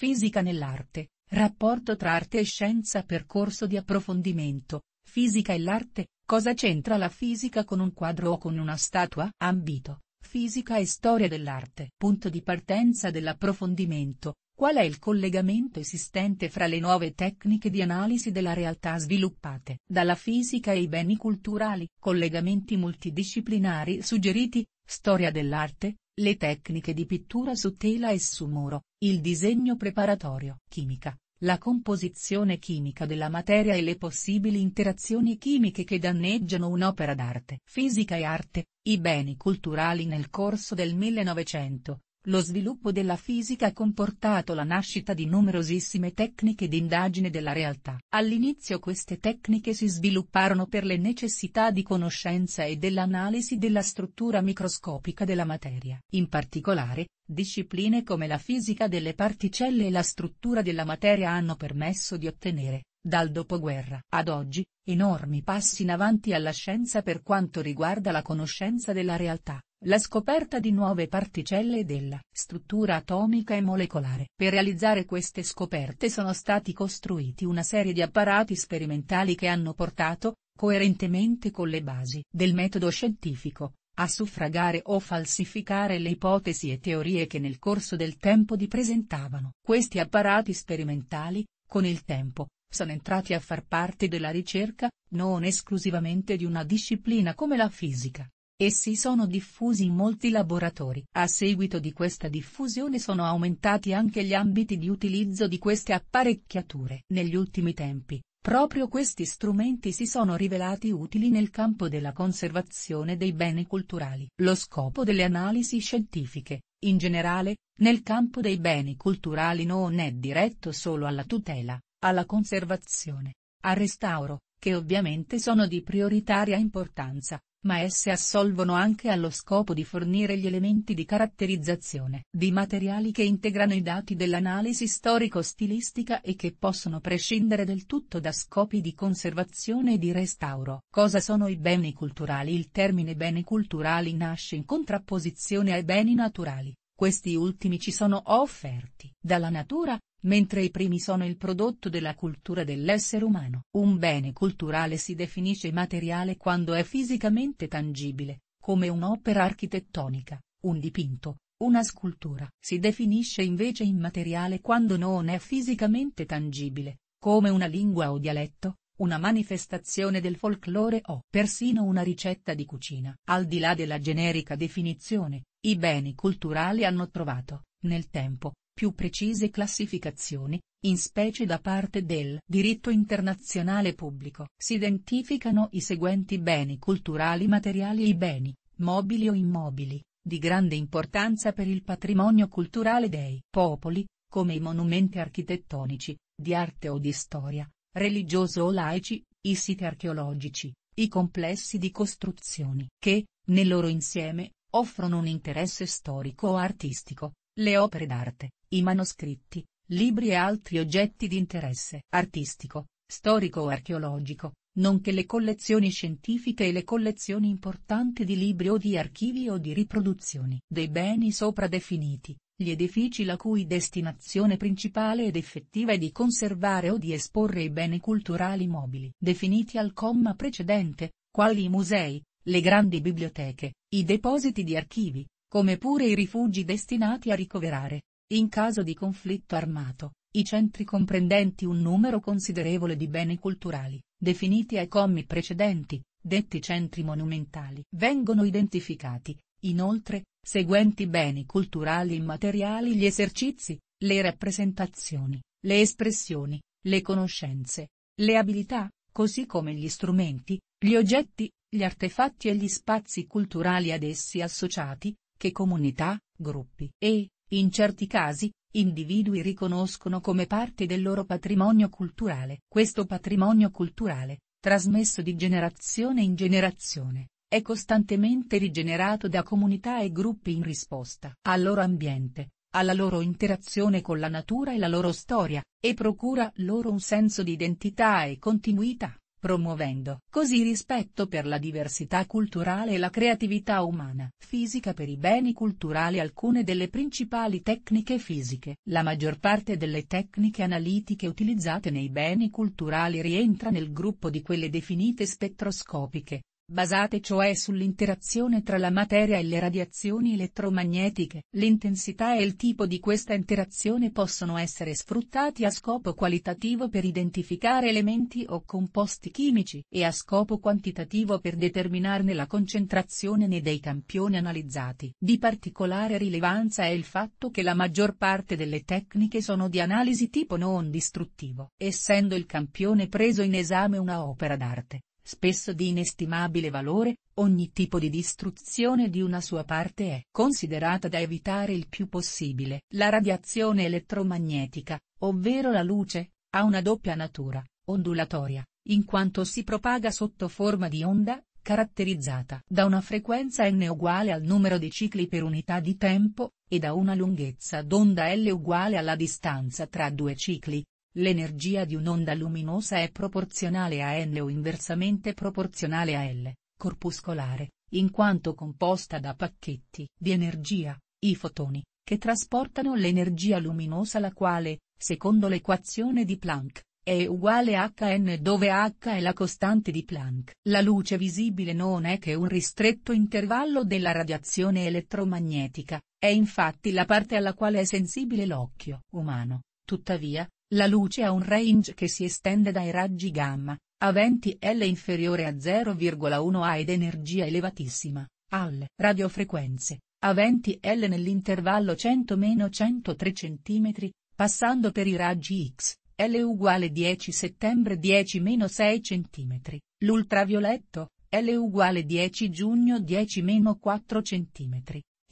Fisica nell'arte, rapporto tra arte e scienza percorso di approfondimento, fisica e l'arte, cosa c'entra la fisica con un quadro o con una statua? Ambito, fisica e storia dell'arte. Punto di partenza dell'approfondimento, qual è il collegamento esistente fra le nuove tecniche di analisi della realtà sviluppate dalla fisica e i beni culturali, collegamenti multidisciplinari suggeriti, storia dell'arte, le tecniche di pittura su tela e su muro, il disegno preparatorio, chimica, la composizione chimica della materia e le possibili interazioni chimiche che danneggiano un'opera d'arte. Fisica e arte, i beni culturali nel corso del 1900, lo sviluppo della fisica ha comportato la nascita di numerosissime tecniche di indagine della realtà. All'inizio queste tecniche si svilupparono per le necessità di conoscenza e dell'analisi della struttura microscopica della materia. In particolare, discipline come la fisica delle particelle e la struttura della materia hanno permesso di ottenere, dal dopoguerra ad oggi, enormi passi in avanti alla scienza per quanto riguarda la conoscenza della realtà la scoperta di nuove particelle della struttura atomica e molecolare. Per realizzare queste scoperte sono stati costruiti una serie di apparati sperimentali che hanno portato, coerentemente con le basi del metodo scientifico, a suffragare o falsificare le ipotesi e teorie che nel corso del tempo di presentavano. Questi apparati sperimentali, con il tempo, sono entrati a far parte della ricerca, non esclusivamente di una disciplina come la fisica, Essi sono diffusi in molti laboratori. A seguito di questa diffusione sono aumentati anche gli ambiti di utilizzo di queste apparecchiature. Negli ultimi tempi, proprio questi strumenti si sono rivelati utili nel campo della conservazione dei beni culturali. Lo scopo delle analisi scientifiche, in generale, nel campo dei beni culturali non è diretto solo alla tutela, alla conservazione, al restauro, che ovviamente sono di prioritaria importanza, ma esse assolvono anche allo scopo di fornire gli elementi di caratterizzazione di materiali che integrano i dati dell'analisi storico-stilistica e che possono prescindere del tutto da scopi di conservazione e di restauro. Cosa sono i beni culturali? Il termine beni culturali nasce in contrapposizione ai beni naturali. Questi ultimi ci sono offerti dalla natura, mentre i primi sono il prodotto della cultura dell'essere umano. Un bene culturale si definisce materiale quando è fisicamente tangibile, come un'opera architettonica, un dipinto, una scultura. Si definisce invece immateriale quando non è fisicamente tangibile, come una lingua o dialetto, una manifestazione del folklore o persino una ricetta di cucina. Al di là della generica definizione, i beni culturali hanno trovato, nel tempo, più precise classificazioni, in specie da parte del diritto internazionale pubblico. Si identificano i seguenti beni culturali materiali i beni, mobili o immobili, di grande importanza per il patrimonio culturale dei popoli, come i monumenti architettonici, di arte o di storia, religioso o laici, i siti archeologici, i complessi di costruzioni, che, nel loro insieme, offrono un interesse storico o artistico, le opere d'arte, i manoscritti, libri e altri oggetti di interesse artistico, storico o archeologico, nonché le collezioni scientifiche e le collezioni importanti di libri o di archivi o di riproduzioni dei beni sopra definiti, gli edifici la cui destinazione principale ed effettiva è di conservare o di esporre i beni culturali mobili definiti al comma precedente, quali i musei, le grandi biblioteche, i depositi di archivi, come pure i rifugi destinati a ricoverare in caso di conflitto armato, i centri comprendenti un numero considerevole di beni culturali, definiti ai commi precedenti, detti centri monumentali, vengono identificati, inoltre, seguenti beni culturali immateriali gli esercizi, le rappresentazioni, le espressioni, le conoscenze, le abilità, così come gli strumenti, gli oggetti, gli artefatti e gli spazi culturali ad essi associati, che comunità, gruppi e, in certi casi, individui riconoscono come parte del loro patrimonio culturale. Questo patrimonio culturale, trasmesso di generazione in generazione, è costantemente rigenerato da comunità e gruppi in risposta al loro ambiente, alla loro interazione con la natura e la loro storia, e procura loro un senso di identità e continuità promuovendo così rispetto per la diversità culturale e la creatività umana. Fisica per i beni culturali Alcune delle principali tecniche fisiche La maggior parte delle tecniche analitiche utilizzate nei beni culturali rientra nel gruppo di quelle definite spettroscopiche, basate cioè sull'interazione tra la materia e le radiazioni elettromagnetiche. L'intensità e il tipo di questa interazione possono essere sfruttati a scopo qualitativo per identificare elementi o composti chimici e a scopo quantitativo per determinarne la concentrazione nei dei campioni analizzati. Di particolare rilevanza è il fatto che la maggior parte delle tecniche sono di analisi tipo non distruttivo, essendo il campione preso in esame una opera d'arte spesso di inestimabile valore, ogni tipo di distruzione di una sua parte è considerata da evitare il più possibile. La radiazione elettromagnetica, ovvero la luce, ha una doppia natura, ondulatoria, in quanto si propaga sotto forma di onda, caratterizzata da una frequenza n uguale al numero di cicli per unità di tempo, e da una lunghezza d'onda l uguale alla distanza tra due cicli, L'energia di un'onda luminosa è proporzionale a n o inversamente proporzionale a l, corpuscolare, in quanto composta da pacchetti di energia, i fotoni, che trasportano l'energia luminosa la quale, secondo l'equazione di Planck, è uguale a hn dove h è la costante di Planck. La luce visibile non è che un ristretto intervallo della radiazione elettromagnetica, è infatti la parte alla quale è sensibile l'occhio umano, tuttavia, la luce ha un range che si estende dai raggi gamma, a 20 L inferiore a 0,1 A ed energia elevatissima, alle radiofrequenze, a 20 L nell'intervallo 100-103 cm, passando per i raggi X, L uguale 10 settembre 10-6 cm, l'ultravioletto, L uguale 10 giugno 10-4 cm,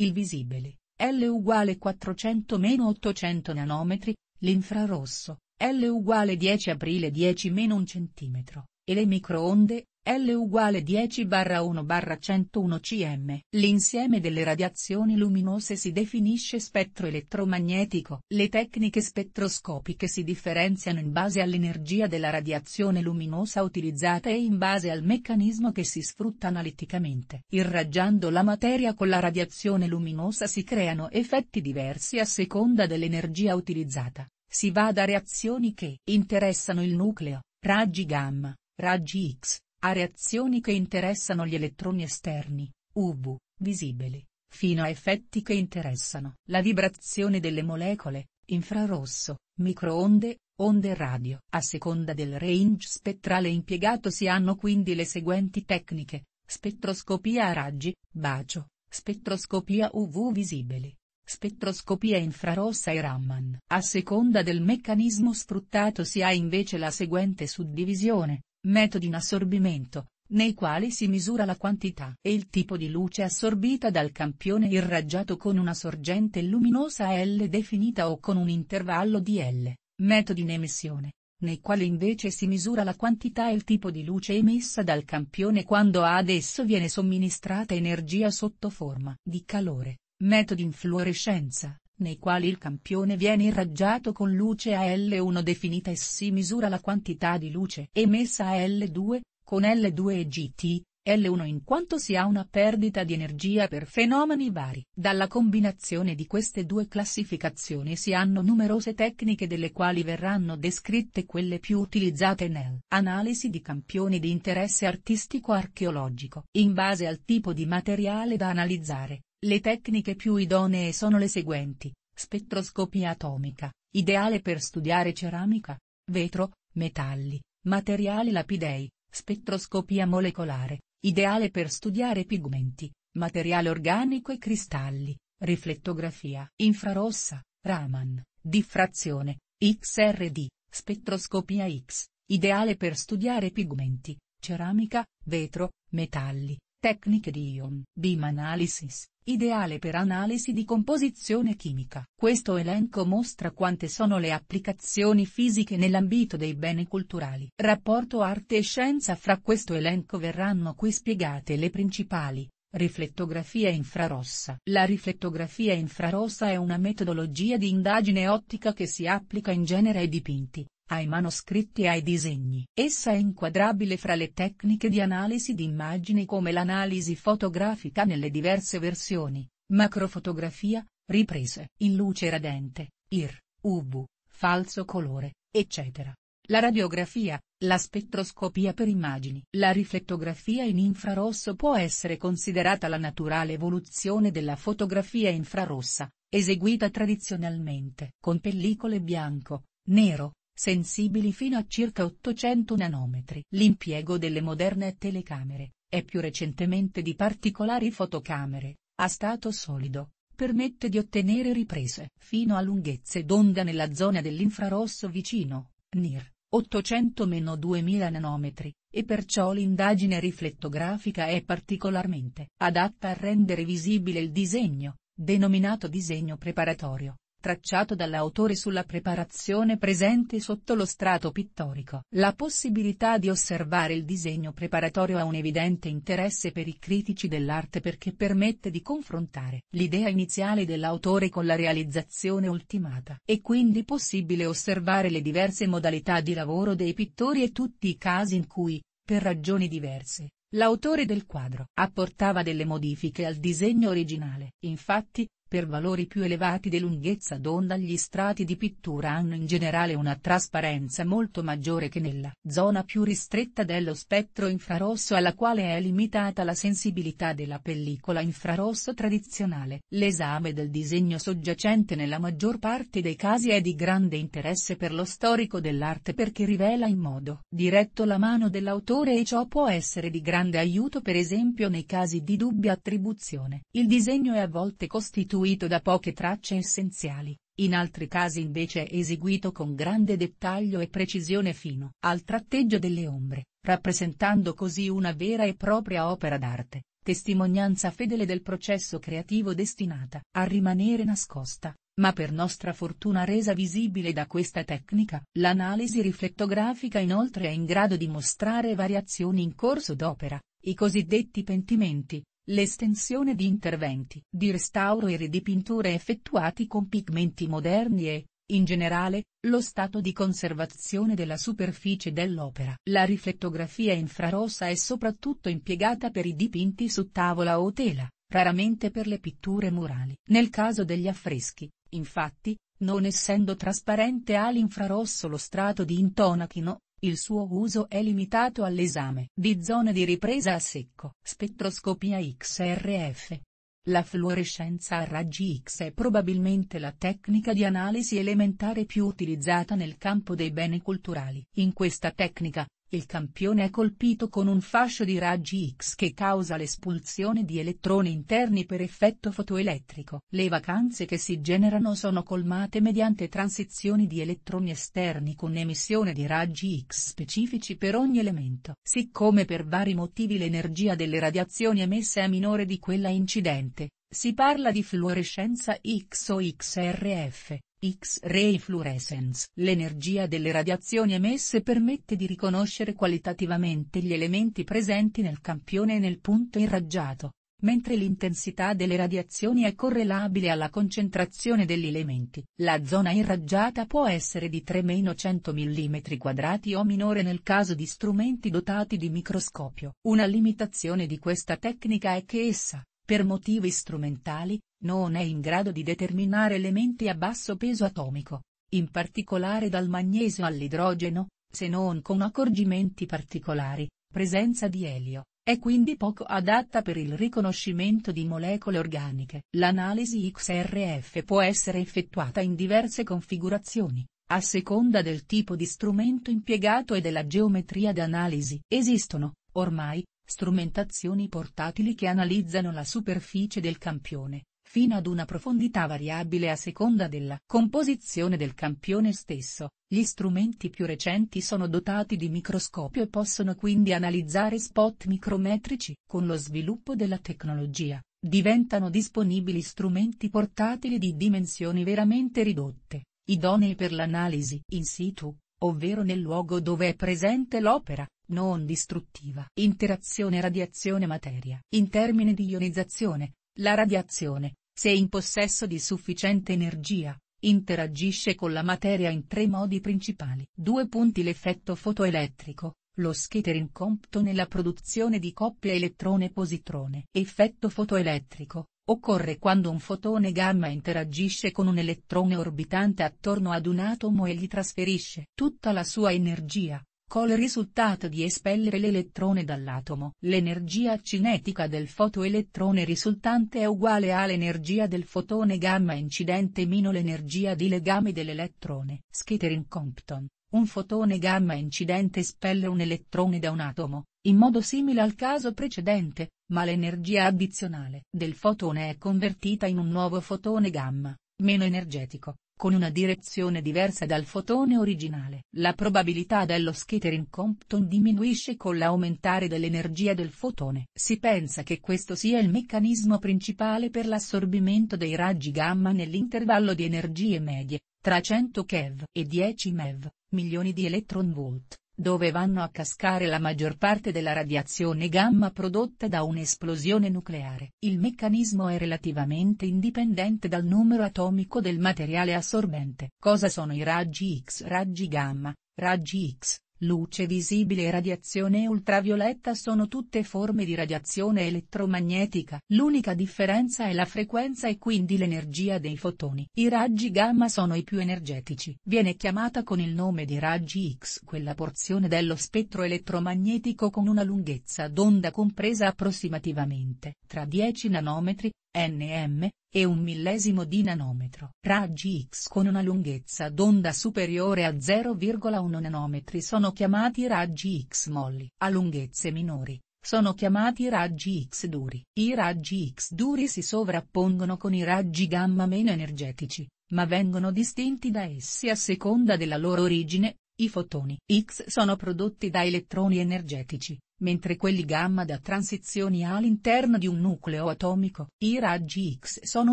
il visibile, L uguale 400-800 nanometri, L'infrarosso, L uguale 10 aprile 10 meno 1 cm, e le microonde, L uguale 10 barra 1 barra 101 cm. L'insieme delle radiazioni luminose si definisce spettro elettromagnetico. Le tecniche spettroscopiche si differenziano in base all'energia della radiazione luminosa utilizzata e in base al meccanismo che si sfrutta analiticamente. Irraggiando la materia con la radiazione luminosa si creano effetti diversi a seconda dell'energia utilizzata. Si va da reazioni che interessano il nucleo, raggi gamma, Raggi X, a reazioni che interessano gli elettroni esterni, UV, visibili, fino a effetti che interessano la vibrazione delle molecole, infrarosso, microonde, onde radio. A seconda del range spettrale impiegato si hanno quindi le seguenti tecniche, spettroscopia a raggi, bacio, spettroscopia UV visibili, spettroscopia infrarossa e Raman. A seconda del meccanismo sfruttato si ha invece la seguente suddivisione, Metodi in assorbimento, nei quali si misura la quantità e il tipo di luce assorbita dal campione irraggiato con una sorgente luminosa L definita o con un intervallo di L. Metodi in emissione, nei quali invece si misura la quantità e il tipo di luce emessa dal campione quando ad esso viene somministrata energia sotto forma di calore. Metodi in fluorescenza, nei quali il campione viene irraggiato con luce a L1 definita e si misura la quantità di luce emessa a L2, con L2 e GT, L1 in quanto si ha una perdita di energia per fenomeni vari. Dalla combinazione di queste due classificazioni si hanno numerose tecniche delle quali verranno descritte quelle più utilizzate nel analisi di campioni di interesse artistico-archeologico. In base al tipo di materiale da analizzare, le tecniche più idonee sono le seguenti, spettroscopia atomica, ideale per studiare ceramica, vetro, metalli, materiali lapidei, spettroscopia molecolare, ideale per studiare pigmenti, materiale organico e cristalli, riflettografia, infrarossa, Raman, diffrazione, XRD, spettroscopia X, ideale per studiare pigmenti, ceramica, vetro, metalli, tecniche di ion, beam analysis, ideale per analisi di composizione chimica. Questo elenco mostra quante sono le applicazioni fisiche nell'ambito dei beni culturali. Rapporto arte e scienza Fra questo elenco verranno qui spiegate le principali. Riflettografia infrarossa La riflettografia infrarossa è una metodologia di indagine ottica che si applica in genere ai dipinti, ai manoscritti e ai disegni. Essa è inquadrabile fra le tecniche di analisi di immagini come l'analisi fotografica nelle diverse versioni, macrofotografia, riprese in luce radente, IR, UV, falso colore, eccetera. La radiografia, la spettroscopia per immagini. La riflettografia in infrarosso può essere considerata la naturale evoluzione della fotografia infrarossa, eseguita tradizionalmente con pellicole bianco, nero, sensibili fino a circa 800 nanometri. L'impiego delle moderne telecamere, e più recentemente di particolari fotocamere, a stato solido, permette di ottenere riprese fino a lunghezze d'onda nella zona dell'infrarosso vicino, NIR, 800-2000 nanometri, e perciò l'indagine riflettografica è particolarmente adatta a rendere visibile il disegno, denominato disegno preparatorio, tracciato dall'autore sulla preparazione presente sotto lo strato pittorico. La possibilità di osservare il disegno preparatorio ha un evidente interesse per i critici dell'arte perché permette di confrontare l'idea iniziale dell'autore con la realizzazione ultimata. È quindi possibile osservare le diverse modalità di lavoro dei pittori e tutti i casi in cui, per ragioni diverse, L'autore del quadro apportava delle modifiche al disegno originale. Infatti, per valori più elevati di lunghezza d'onda gli strati di pittura hanno in generale una trasparenza molto maggiore che nella zona più ristretta dello spettro infrarosso alla quale è limitata la sensibilità della pellicola infrarosso tradizionale. L'esame del disegno soggiacente nella maggior parte dei casi è di grande interesse per lo storico dell'arte perché rivela in modo diretto la mano dell'autore e ciò può essere di grande aiuto per esempio nei casi di dubbia attribuzione. Il disegno è a volte costituito costituito da poche tracce essenziali, in altri casi invece è eseguito con grande dettaglio e precisione fino al tratteggio delle ombre, rappresentando così una vera e propria opera d'arte, testimonianza fedele del processo creativo destinata a rimanere nascosta, ma per nostra fortuna resa visibile da questa tecnica. L'analisi riflettografica inoltre è in grado di mostrare variazioni in corso d'opera, i cosiddetti pentimenti, L'estensione di interventi di restauro e ridipinture effettuati con pigmenti moderni e, in generale, lo stato di conservazione della superficie dell'opera. La riflettografia infrarossa è soprattutto impiegata per i dipinti su tavola o tela, raramente per le pitture murali. Nel caso degli affreschi, infatti, non essendo trasparente all'infrarosso lo strato di intonachino, il suo uso è limitato all'esame di zone di ripresa a secco. Spettroscopia XRF. La fluorescenza a raggi X è probabilmente la tecnica di analisi elementare più utilizzata nel campo dei beni culturali. In questa tecnica, il campione è colpito con un fascio di raggi X che causa l'espulsione di elettroni interni per effetto fotoelettrico. Le vacanze che si generano sono colmate mediante transizioni di elettroni esterni con emissione di raggi X specifici per ogni elemento. Siccome per vari motivi l'energia delle radiazioni emesse è minore di quella incidente, si parla di fluorescenza X o XRF, X-ray fluorescence. L'energia delle radiazioni emesse permette di riconoscere qualitativamente gli elementi presenti nel campione e nel punto irraggiato, mentre l'intensità delle radiazioni è correlabile alla concentrazione degli elementi. La zona irraggiata può essere di 3-100 mm2 o minore nel caso di strumenti dotati di microscopio. Una limitazione di questa tecnica è che essa, per motivi strumentali, non è in grado di determinare elementi a basso peso atomico, in particolare dal magnesio all'idrogeno, se non con accorgimenti particolari, presenza di elio, è quindi poco adatta per il riconoscimento di molecole organiche. L'analisi XRF può essere effettuata in diverse configurazioni, a seconda del tipo di strumento impiegato e della geometria d'analisi. Esistono, ormai, strumentazioni portatili che analizzano la superficie del campione, fino ad una profondità variabile a seconda della composizione del campione stesso. Gli strumenti più recenti sono dotati di microscopio e possono quindi analizzare spot micrometrici. Con lo sviluppo della tecnologia, diventano disponibili strumenti portatili di dimensioni veramente ridotte, idonei per l'analisi in situ, ovvero nel luogo dove è presente l'opera, non distruttiva. Interazione radiazione-materia. In termini di ionizzazione, la radiazione, se in possesso di sufficiente energia, interagisce con la materia in tre modi principali. Due punti l'effetto fotoelettrico, lo scattering compto nella produzione di coppie elettrone-positrone. Effetto fotoelettrico, occorre quando un fotone gamma interagisce con un elettrone orbitante attorno ad un atomo e gli trasferisce tutta la sua energia, col risultato di espellere l'elettrone dall'atomo. L'energia cinetica del fotoelettrone risultante è uguale all'energia del fotone gamma incidente meno l'energia di legame dell'elettrone. Scattering-Compton, un fotone gamma incidente espelle un elettrone da un atomo, in modo simile al caso precedente, ma l'energia addizionale del fotone è convertita in un nuovo fotone gamma, meno energetico, con una direzione diversa dal fotone originale. La probabilità dello scattering Compton diminuisce con l'aumentare dell'energia del fotone. Si pensa che questo sia il meccanismo principale per l'assorbimento dei raggi gamma nell'intervallo di energie medie, tra 100 keV e 10 MeV, milioni di electron volt dove vanno a cascare la maggior parte della radiazione gamma prodotta da un'esplosione nucleare. Il meccanismo è relativamente indipendente dal numero atomico del materiale assorbente. Cosa sono i raggi X? Raggi gamma, raggi X, Luce visibile e radiazione ultravioletta sono tutte forme di radiazione elettromagnetica. L'unica differenza è la frequenza e quindi l'energia dei fotoni. I raggi gamma sono i più energetici. Viene chiamata con il nome di raggi X quella porzione dello spettro elettromagnetico con una lunghezza d'onda compresa approssimativamente tra 10 nanometri nm, e un millesimo di nanometro. Raggi X con una lunghezza d'onda superiore a 0,1 nanometri sono chiamati raggi X molli. A lunghezze minori, sono chiamati raggi X duri. I raggi X duri si sovrappongono con i raggi gamma meno energetici, ma vengono distinti da essi a seconda della loro origine, i fotoni X sono prodotti da elettroni energetici, mentre quelli gamma da transizioni all'interno di un nucleo atomico. I raggi X sono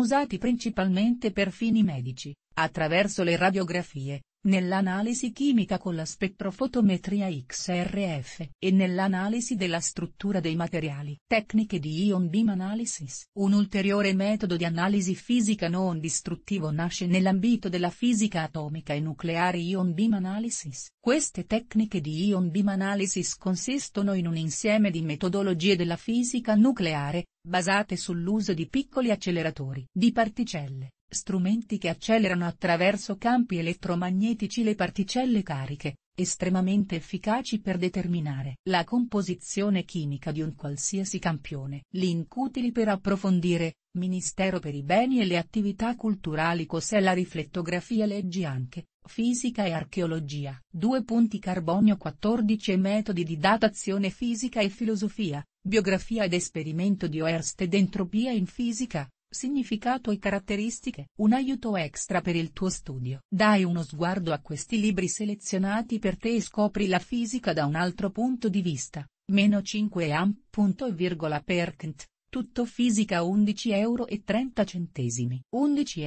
usati principalmente per fini medici, attraverso le radiografie, nell'analisi chimica con la spettrofotometria XRF e nell'analisi della struttura dei materiali. Tecniche di ion beam analysis. Un ulteriore metodo di analisi fisica non distruttivo nasce nell'ambito della fisica atomica e nucleare ion beam analysis. Queste tecniche di ion beam analysis consistono in un insieme di metodologie della fisica nucleare, basate sull'uso di piccoli acceleratori di particelle strumenti che accelerano attraverso campi elettromagnetici le particelle cariche, estremamente efficaci per determinare la composizione chimica di un qualsiasi campione. Link utili per approfondire, Ministero per i beni e le attività culturali cos'è la riflettografia leggi anche, fisica e archeologia. Due punti carbonio 14 e metodi di datazione fisica e filosofia, biografia ed esperimento di Oersted entropia in fisica, Significato e caratteristiche. Un aiuto extra per il tuo studio. Dai uno sguardo a questi libri selezionati per te e scopri la fisica da un altro punto di vista. Meno 5 amp. Punto e virgola per percent. Tutto fisica 11,30 euro. 11,90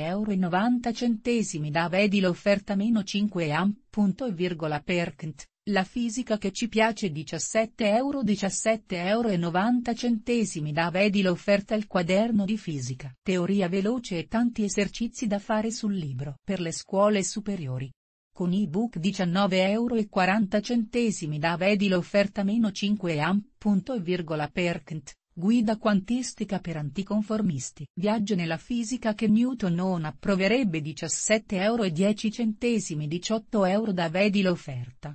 euro da Vedi l'offerta meno 5 amp. Punto e virgola per percent la fisica che ci piace 17 euro 17 euro e 90 centesimi da Vedi l'offerta il quaderno di fisica. Teoria veloce e tanti esercizi da fare sul libro. Per le scuole superiori. Con ebook 19 euro e 40 centesimi da Vedi l'offerta meno 5 am, punto e virgola percent. Guida quantistica per anticonformisti. Viaggio nella fisica che Newton non approverebbe 17 euro e 10 centesimi 18 euro da Vedi l'offerta.